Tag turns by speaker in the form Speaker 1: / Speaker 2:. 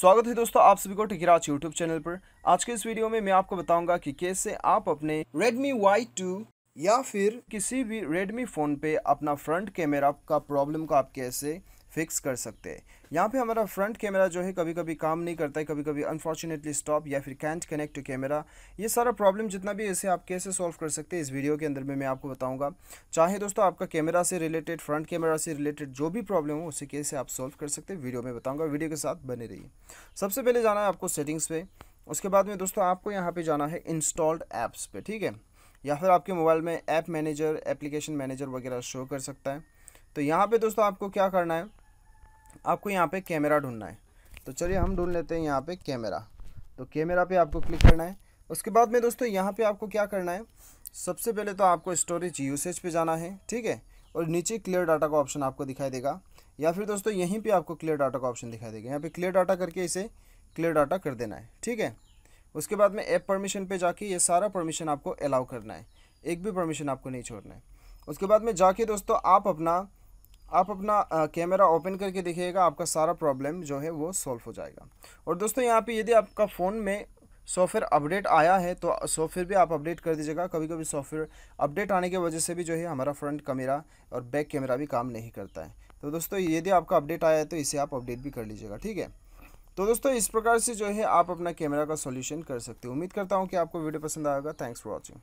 Speaker 1: स्वागत है दोस्तों आप सभी को टिकराज यूट्यूब चैनल पर आज के इस वीडियो में मैं आपको बताऊंगा कि कैसे आप अपने Redmi Y2 या फिर किसी भी Redmi फ़ोन पे अपना फ्रंट कैमरा का प्रॉब्लम को आप कैसे फिक्स कर सकते हैं यहाँ पे हमारा फ्रंट कैमरा जो है कभी कभी काम नहीं करता है कभी कभी अनफॉर्चुनेटली स्टॉप या फिर कैंट कनेक्ट टू कैमरा ये सारा प्रॉब्लम जितना भी इसे आप कैसे सॉल्व कर सकते हैं इस वीडियो के अंदर में मैं आपको बताऊँगा चाहे दोस्तों आपका कैमरा से रिलेटेड फ्रंट कैमरा से रिलेटेड जो भी प्रॉब्लम हो उसे कैसे आप सॉल्व कर सकते हैं वीडियो में बताऊँगा वीडियो के साथ बने रही सबसे पहले जाना है आपको सेटिंग्स पे उसके बाद में दोस्तों आपको यहाँ पर जाना है इंस्टॉल्ड ऐप्स पर ठीक है या फिर आपके मोबाइल में ऐप मैनेजर एप्लीकेशन मैनेजर वगैरह शो कर सकता है तो यहाँ पे दोस्तों आपको क्या करना है आपको यहाँ पे कैमरा ढूंढना है तो चलिए हम ढूंढ लेते हैं यहाँ पे कैमरा तो कैमरा पे आपको क्लिक करना है उसके बाद में दोस्तों यहाँ पे आपको क्या करना है सबसे पहले तो आपको स्टोरेज यूसेज पे जाना है ठीक है और नीचे क्लियर डाटा का ऑप्शन आपको दिखाई देगा या फिर दोस्तों यहीं पर आपको क्लियर डाटा का ऑप्शन दिखाई देगा यहाँ पे क्लियर डाटा करके इसे क्लियर डाटा कर देना है ठीक है उसके बाद में ऐप परमिशन पर जाके ये सारा परमिशन आपको अलाउ करना है एक भी परमिशन आपको नहीं छोड़ना है उसके बाद में जाके दोस्तों आप अपना आप अपना कैमरा ओपन करके देखिएगा आपका सारा प्रॉब्लम जो है वो सॉल्व हो जाएगा और दोस्तों यहाँ पे यदि आपका फ़ोन में सॉफ्टवेयर अपडेट आया है तो सॉफ्टवेयर भी आप अपडेट कर दीजिएगा कभी कभी सॉफ्टवेयर अपडेट आने की वजह से भी जो है हमारा फ्रंट कैमरा और बैक कैमरा भी काम नहीं करता है तो दोस्तों यदि आपका अपडेट आया है तो इसे आप अपडेट भी कर लीजिएगा ठीक है तो दोस्तों इस प्रकार से जो है आप अपना कैमरा का सोल्यूशन कर सकते हो उम्मीद करता हूँ कि आपको वीडियो पसंद आएगा थैंक्स फॉर वॉचिंग